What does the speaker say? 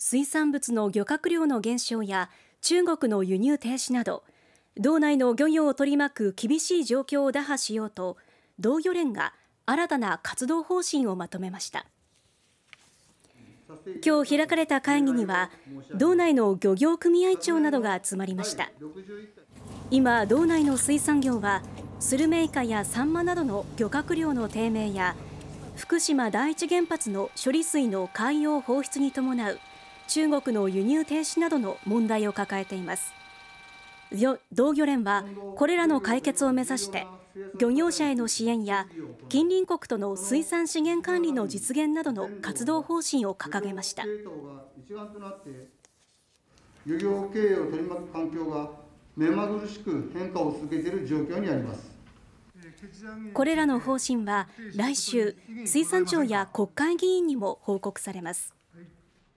水産物の漁獲量の減少や中国の輸入停止など道内の漁業を取り巻く厳しい状況を打破しようと同漁連が新たな活動方針をまとめました今日開かれた会議には道内の漁業組合長などが集まりました今道内の水産業はスルメイカやサンマなどの漁獲量の低迷や福島第一原発の処理水の海洋放出に伴う中国の輸入停止などの問題を抱えています同漁連はこれらの解決を目指して漁業者への支援や近隣国との水産資源管理の実現などの活動方針を掲げました漁業経営を取り巻く環境が目まぐるしく変化を続けている状況にありますこれらの方針は来週水産庁や国会議員にも報告されます